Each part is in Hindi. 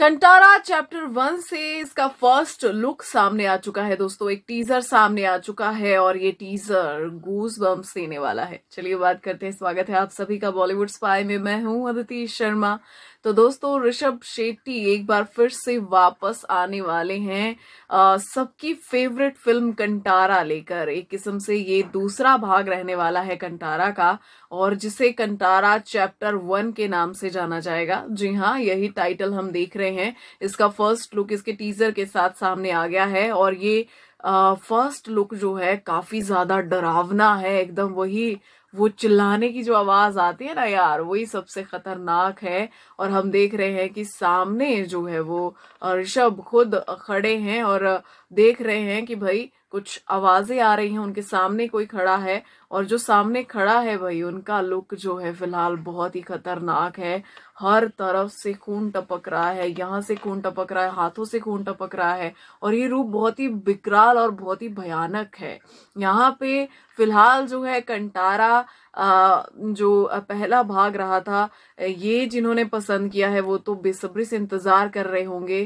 कंटारा चैप्टर वन से इसका फर्स्ट लुक सामने आ चुका है दोस्तों एक टीजर सामने आ चुका है और ये टीजर गूज बम्स देने वाला है चलिए बात करते हैं स्वागत है आप सभी का बॉलीवुड स्पाई में मैं हूं अदिति शर्मा तो दोस्तों ऋषभ शेट्टी एक बार फिर से वापस आने वाले हैं सबकी फेवरेट फिल्म कंटारा लेकर एक किस्म से ये दूसरा भाग रहने वाला है कंटारा का और जिसे कंटारा चैप्टर वन के नाम से जाना जाएगा जी हाँ यही टाइटल हम देख रहे रहे हैं इसका फर्स्ट लुक इसके टीजर के साथ सामने आ गया है और ये फर्स्ट लुक जो है काफी ज्यादा डरावना है एकदम वही वो चिल्लाने की जो आवाज आती है ना यार वही सबसे खतरनाक है और हम देख रहे हैं कि सामने जो है वो ऋषभ खुद खड़े हैं और देख रहे हैं कि भाई कुछ आवाजें आ रही हैं उनके सामने कोई खड़ा है और जो सामने खड़ा है भाई उनका लुक जो है फिलहाल बहुत ही खतरनाक है हर तरफ से खून टपक रहा है यहाँ से खून टपक रहा है हाथों से खून टपक रहा है और ये रूप बहुत ही विकराल और बहुत ही भयानक है यहाँ पे फिलहाल जो है कंटारा जो पहला भाग रहा था ये जिन्होंने पसंद किया है वो तो बेसब्री से इंतज़ार कर रहे होंगे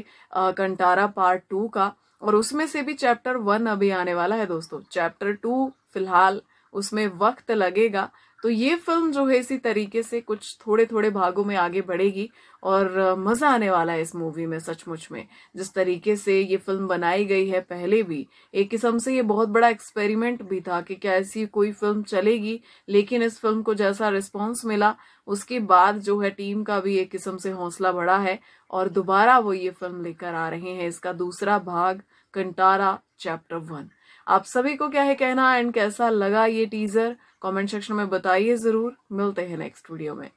कंटारा पार्ट टू का और उसमें से भी चैप्टर वन अभी आने वाला है दोस्तों चैप्टर टू फिलहाल उसमें वक्त लगेगा तो ये फिल्म जो है इसी तरीके से कुछ थोड़े थोड़े भागों में आगे बढ़ेगी और मज़ा आने वाला है इस मूवी में सचमुच में जिस तरीके से ये फिल्म बनाई गई है पहले भी एक किस्म से ये बहुत बड़ा एक्सपेरिमेंट भी था कि क्या ऐसी कोई फिल्म चलेगी लेकिन इस फिल्म को जैसा रिस्पॉन्स मिला उसके बाद जो है टीम का भी एक किस्म से हौसला बढ़ा है और दोबारा वो ये फिल्म लेकर आ रहे हैं इसका दूसरा भाग कंटारा चैप्टर वन आप सभी को क्या है कहना एंड कैसा लगा ये टीजर कमेंट सेक्शन में बताइए जरूर मिलते हैं नेक्स्ट वीडियो में